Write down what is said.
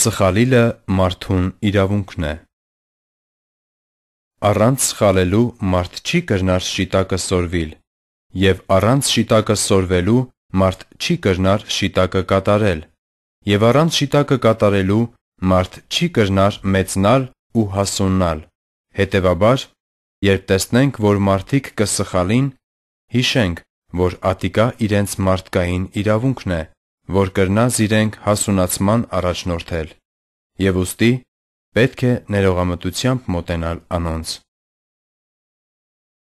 Սխալիլը մարդուն իրավունքն է։ Առանց սխալելու մարդ չի կրնար շիտակը սորվիլ, եւ առանց շիտակը սորվելու մարդ չի կրնար շիտակը կատարել, եւ առանց շիտակը կատարելու մարդ չի կրնար մեծնալ ու հասուննալ։ Հետևաբար, երբ տեսնենք, որ մարդիկ կսխալին, հիշենք, որ Ատիկա իրենց մարդկային իրավունքն է որ կրնա զիրենք հասունացման առաջնորդել, և ուստի պետք է ներողամտությամբ մոտենալ անոնց։